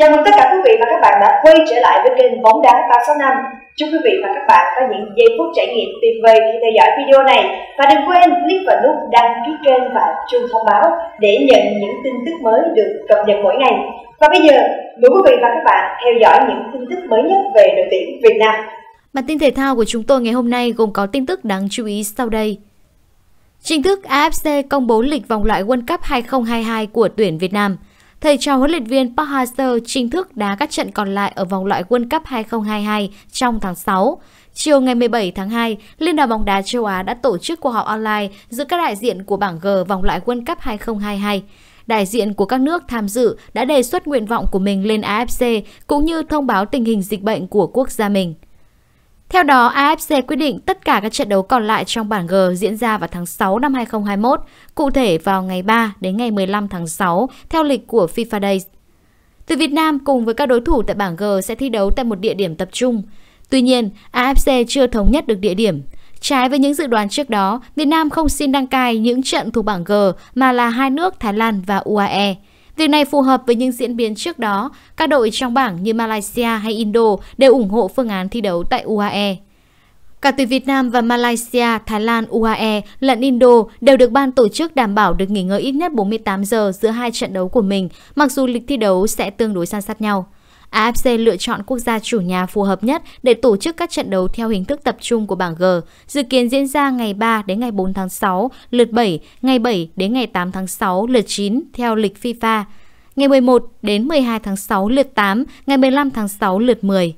Chào mừng tất cả quý vị và các bạn đã quay trở lại với kênh Bóng Đá 365 Chúc quý vị và các bạn có những giây phút trải nghiệm tuyệt vời khi theo dõi video này Và đừng quên click vào nút đăng ký kênh và chuông thông báo để nhận những tin tức mới được cập nhật mỗi ngày Và bây giờ, mời quý vị và các bạn theo dõi những tin tức mới nhất về đội tuyển Việt Nam Bản tin thể thao của chúng tôi ngày hôm nay gồm có tin tức đáng chú ý sau đây Chính thức AFC công bố lịch vòng loại World Cup 2022 của tuyển Việt Nam – Thầy trò huấn luyện viên Park Hang-seo chính thức đá các trận còn lại ở vòng loại World Cup 2022 trong tháng 6. Chiều ngày 17 tháng 2, Liên đoàn bóng đá châu Á đã tổ chức cuộc họp online giữa các đại diện của bảng G vòng loại World Cup 2022 đại diện của các nước tham dự đã đề xuất nguyện vọng của mình lên AFC cũng như thông báo tình hình dịch bệnh của quốc gia mình. Theo đó, AFC quyết định tất cả các trận đấu còn lại trong bảng G diễn ra vào tháng 6 năm 2021, cụ thể vào ngày 3 đến ngày 15 tháng 6 theo lịch của FIFA Days. Từ Việt Nam cùng với các đối thủ tại bảng G sẽ thi đấu tại một địa điểm tập trung. Tuy nhiên, AFC chưa thống nhất được địa điểm. Trái với những dự đoán trước đó, Việt Nam không xin đăng cai những trận thuộc bảng G mà là hai nước Thái Lan và UAE – Việc này phù hợp với những diễn biến trước đó, các đội trong bảng như Malaysia hay Indo đều ủng hộ phương án thi đấu tại UAE. Cả tuyển Việt Nam và Malaysia, Thái Lan, UAE lẫn Indo đều được ban tổ chức đảm bảo được nghỉ ngơi ít nhất 48 giờ giữa hai trận đấu của mình, mặc dù lịch thi đấu sẽ tương đối san sát nhau. AFC lựa chọn quốc gia chủ nhà phù hợp nhất để tổ chức các trận đấu theo hình thức tập trung của bảng G, dự kiến diễn ra ngày 3 đến ngày 4 tháng 6, lượt 7, ngày 7 đến ngày 8 tháng 6, lượt 9 theo lịch FIFA, ngày 11 đến 12 tháng 6 lượt 8, ngày 15 tháng 6 lượt 10.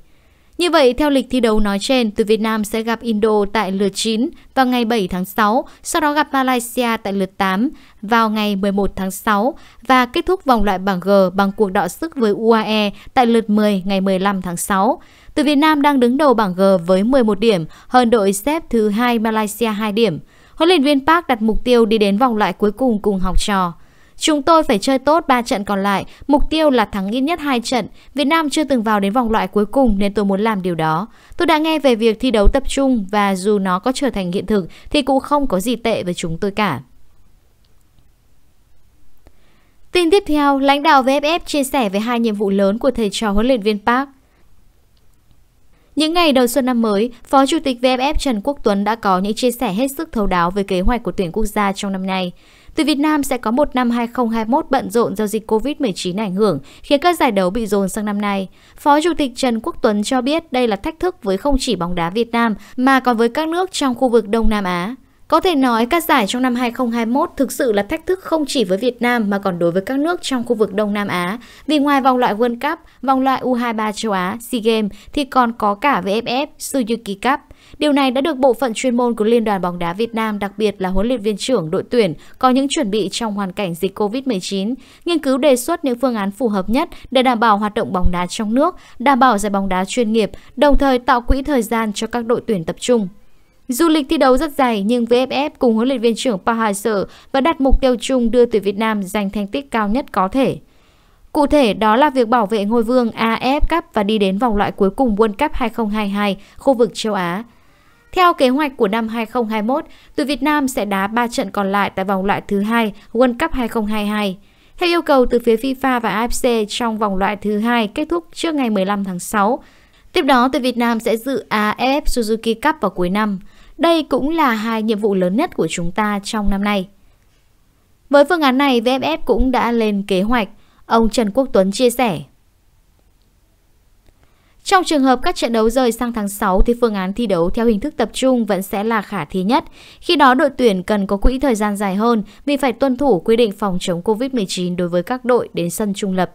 Như vậy, theo lịch thi đấu nói trên, từ Việt Nam sẽ gặp Indo tại lượt 9 vào ngày 7 tháng 6, sau đó gặp Malaysia tại lượt 8 vào ngày 11 tháng 6 và kết thúc vòng loại bảng G bằng cuộc đọ sức với UAE tại lượt 10 ngày 15 tháng 6. Từ Việt Nam đang đứng đầu bảng G với 11 điểm, hơn đội xếp thứ hai Malaysia 2 điểm. Huấn luyện viên Park đặt mục tiêu đi đến vòng loại cuối cùng cùng học trò. Chúng tôi phải chơi tốt 3 trận còn lại, mục tiêu là thắng ít nhất 2 trận. Việt Nam chưa từng vào đến vòng loại cuối cùng nên tôi muốn làm điều đó. Tôi đã nghe về việc thi đấu tập trung và dù nó có trở thành hiện thực thì cũng không có gì tệ với chúng tôi cả. Tin tiếp theo, lãnh đạo VFF chia sẻ về hai nhiệm vụ lớn của thầy trò huấn luyện viên Park. Những ngày đầu xuân năm mới, Phó Chủ tịch VFF Trần Quốc Tuấn đã có những chia sẻ hết sức thấu đáo về kế hoạch của tuyển quốc gia trong năm nay. Từ Việt Nam sẽ có một năm 2021 bận rộn do dịch COVID-19 ảnh hưởng, khiến các giải đấu bị dồn sang năm nay. Phó Chủ tịch Trần Quốc Tuấn cho biết đây là thách thức với không chỉ bóng đá Việt Nam mà còn với các nước trong khu vực Đông Nam Á. Có thể nói các giải trong năm 2021 thực sự là thách thức không chỉ với Việt Nam mà còn đối với các nước trong khu vực Đông Nam Á. Vì ngoài vòng loại World Cup, vòng loại U23 châu Á, SEA Games thì còn có cả VFF Suzuki Cup. Điều này đã được bộ phận chuyên môn của Liên đoàn bóng đá Việt Nam, đặc biệt là huấn luyện viên trưởng đội tuyển, có những chuẩn bị trong hoàn cảnh dịch COVID-19, nghiên cứu đề xuất những phương án phù hợp nhất để đảm bảo hoạt động bóng đá trong nước, đảm bảo giải bóng đá chuyên nghiệp, đồng thời tạo quỹ thời gian cho các đội tuyển tập trung. Dù lịch thi đấu rất dài nhưng VFF cùng huấn luyện viên trưởng Park vẫn đặt mục tiêu chung đưa tuyển Việt Nam giành thành tích cao nhất có thể. Cụ thể đó là việc bảo vệ ngôi vương AF Cup và đi đến vòng loại cuối cùng World Cup 2022 khu vực châu Á. Theo kế hoạch của năm 2021, tuyển Việt Nam sẽ đá 3 trận còn lại tại vòng loại thứ hai World Cup 2022. Theo yêu cầu từ phía FIFA và AFC trong vòng loại thứ hai kết thúc trước ngày 15 tháng 6, tiếp đó tuyển Việt Nam sẽ dự AFF Suzuki Cup vào cuối năm. Đây cũng là hai nhiệm vụ lớn nhất của chúng ta trong năm nay. Với phương án này, VFF cũng đã lên kế hoạch. Ông Trần Quốc Tuấn chia sẻ, trong trường hợp các trận đấu rời sang tháng 6 thì phương án thi đấu theo hình thức tập trung vẫn sẽ là khả thi nhất. Khi đó đội tuyển cần có quỹ thời gian dài hơn vì phải tuân thủ quy định phòng chống COVID-19 đối với các đội đến sân trung lập.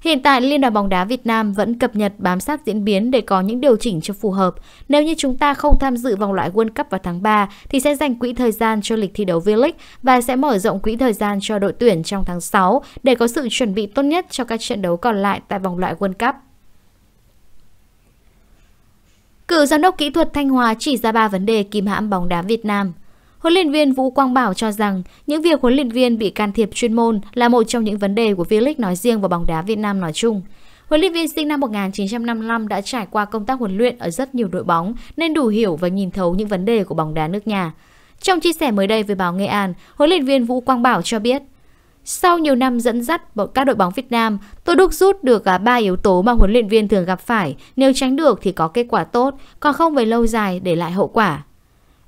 Hiện tại Liên đoàn bóng đá Việt Nam vẫn cập nhật bám sát diễn biến để có những điều chỉnh cho phù hợp. Nếu như chúng ta không tham dự vòng loại World Cup vào tháng 3 thì sẽ dành quỹ thời gian cho lịch thi đấu V-League và sẽ mở rộng quỹ thời gian cho đội tuyển trong tháng 6 để có sự chuẩn bị tốt nhất cho các trận đấu còn lại tại vòng loại World Cup. Cựu giám đốc kỹ thuật Thanh Hòa chỉ ra ba vấn đề kìm hãm bóng đá Việt Nam. Huấn luyện viên Vũ Quang Bảo cho rằng những việc huấn luyện viên bị can thiệp chuyên môn là một trong những vấn đề của V-League nói riêng và bóng đá Việt Nam nói chung. Huấn luyện viên sinh năm 1955 đã trải qua công tác huấn luyện ở rất nhiều đội bóng nên đủ hiểu và nhìn thấu những vấn đề của bóng đá nước nhà. Trong chia sẻ mới đây với báo Nghệ An, huấn luyện viên Vũ Quang Bảo cho biết sau nhiều năm dẫn dắt các đội bóng Việt Nam, tôi đúc rút được à, ba yếu tố mà huấn luyện viên thường gặp phải, nếu tránh được thì có kết quả tốt, còn không về lâu dài để lại hậu quả.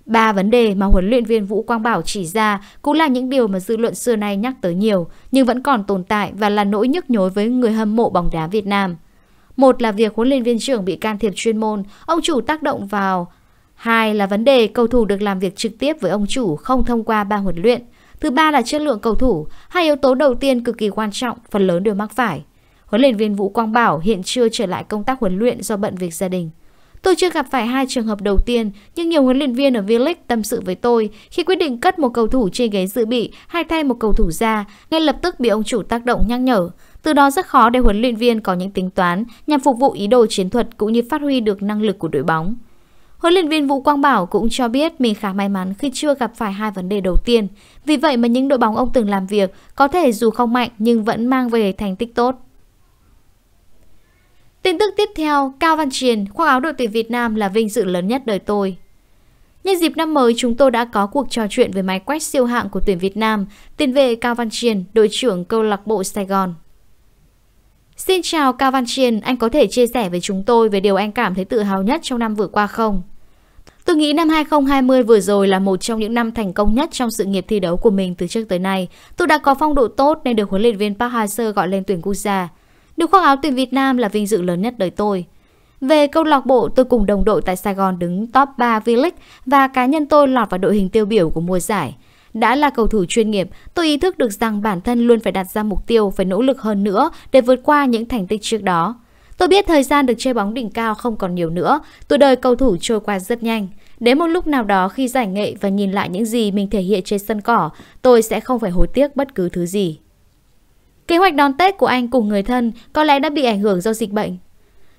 Ba vấn đề mà huấn luyện viên Vũ Quang Bảo chỉ ra cũng là những điều mà dư luận xưa nay nhắc tới nhiều, nhưng vẫn còn tồn tại và là nỗi nhức nhối với người hâm mộ bóng đá Việt Nam. Một là việc huấn luyện viên trưởng bị can thiệp chuyên môn, ông chủ tác động vào. Hai là vấn đề cầu thủ được làm việc trực tiếp với ông chủ không thông qua ban huấn luyện. Thứ ba là chất lượng cầu thủ, hai yếu tố đầu tiên cực kỳ quan trọng, phần lớn đều mắc phải. Huấn luyện viên Vũ Quang Bảo hiện chưa trở lại công tác huấn luyện do bận việc gia đình. Tôi chưa gặp phải hai trường hợp đầu tiên, nhưng nhiều huấn luyện viên ở V-League tâm sự với tôi khi quyết định cất một cầu thủ trên ghế dự bị hay thay một cầu thủ ra, ngay lập tức bị ông chủ tác động nhắc nhở. Từ đó rất khó để huấn luyện viên có những tính toán nhằm phục vụ ý đồ chiến thuật cũng như phát huy được năng lực của đội bóng. Huấn luyện viên Vũ Quang Bảo cũng cho biết mình khá may mắn khi chưa gặp phải hai vấn đề đầu tiên. Vì vậy mà những đội bóng ông từng làm việc có thể dù không mạnh nhưng vẫn mang về thành tích tốt. Tin tức tiếp theo, Cao Văn Triền, khoác áo đội tuyển Việt Nam là vinh dự lớn nhất đời tôi. Nhân dịp năm mới, chúng tôi đã có cuộc trò chuyện với máy quét siêu hạng của tuyển Việt Nam, tiền vệ Cao Văn Triền, đội trưởng câu lạc bộ Sài Gòn. Xin chào Cao Văn Triền, anh có thể chia sẻ với chúng tôi về điều anh cảm thấy tự hào nhất trong năm vừa qua không? Tôi nghĩ năm 2020 vừa rồi là một trong những năm thành công nhất trong sự nghiệp thi đấu của mình từ trước tới nay. Tôi đã có phong độ tốt nên được huấn luyện viên Park Hang-seo gọi lên tuyển quốc gia. Được khoác áo tuyển Việt Nam là vinh dự lớn nhất đời tôi. Về câu lạc bộ, tôi cùng đồng đội tại Sài Gòn đứng top 3 V-League và cá nhân tôi lọt vào đội hình tiêu biểu của mùa giải. Đã là cầu thủ chuyên nghiệp, tôi ý thức được rằng bản thân luôn phải đặt ra mục tiêu phải nỗ lực hơn nữa để vượt qua những thành tích trước đó. Tôi biết thời gian được chơi bóng đỉnh cao không còn nhiều nữa, tuổi đời cầu thủ trôi qua rất nhanh. Đến một lúc nào đó khi giải nghệ và nhìn lại những gì mình thể hiện trên sân cỏ, tôi sẽ không phải hối tiếc bất cứ thứ gì. Kế hoạch đón Tết của anh cùng người thân có lẽ đã bị ảnh hưởng do dịch bệnh.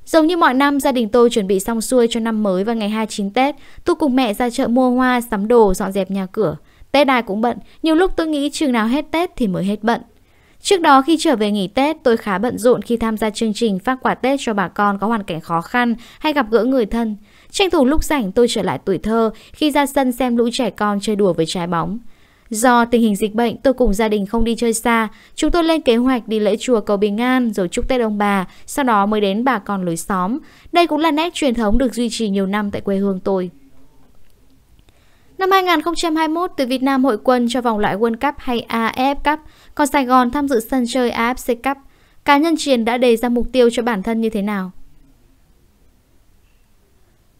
Giống như mọi năm, gia đình tôi chuẩn bị xong xuôi cho năm mới vào ngày 29 Tết. Tôi cùng mẹ ra chợ mua hoa, sắm đồ, dọn dẹp nhà cửa. Tết ai cũng bận, nhiều lúc tôi nghĩ chừng nào hết Tết thì mới hết bận. Trước đó khi trở về nghỉ Tết, tôi khá bận rộn khi tham gia chương trình phát quà Tết cho bà con có hoàn cảnh khó khăn hay gặp gỡ người thân. Tranh thủ lúc rảnh tôi trở lại tuổi thơ khi ra sân xem lũ trẻ con chơi đùa với trái bóng. Do tình hình dịch bệnh, tôi cùng gia đình không đi chơi xa. Chúng tôi lên kế hoạch đi lễ chùa cầu bình an rồi chúc Tết ông bà, sau đó mới đến bà con lối xóm. Đây cũng là nét truyền thống được duy trì nhiều năm tại quê hương tôi. Năm 2021, từ Việt Nam hội quân cho vòng loại World Cup hay AF Cup, còn Sài Gòn tham dự sân chơi AFC Cup. Cá nhân Triền đã đề ra mục tiêu cho bản thân như thế nào?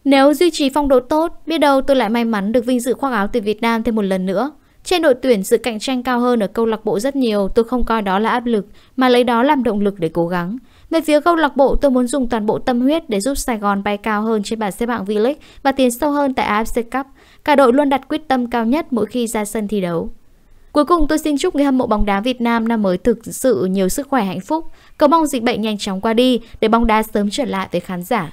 Nếu duy trì phong độ tốt, biết đâu tôi lại may mắn được vinh dự khoác áo từ Việt Nam thêm một lần nữa. Trên đội tuyển sự cạnh tranh cao hơn ở câu lạc bộ rất nhiều, tôi không coi đó là áp lực mà lấy đó làm động lực để cố gắng. Về phía câu lạc bộ, tôi muốn dùng toàn bộ tâm huyết để giúp Sài Gòn bay cao hơn trên bảng xếp hạng V-League và tiến sâu hơn tại AFC Cup. Cả đội luôn đặt quyết tâm cao nhất mỗi khi ra sân thi đấu. Cuối cùng tôi xin chúc người hâm mộ bóng đá Việt Nam năm mới thực sự nhiều sức khỏe hạnh phúc, cầu mong dịch bệnh nhanh chóng qua đi để bóng đá sớm trở lại với khán giả.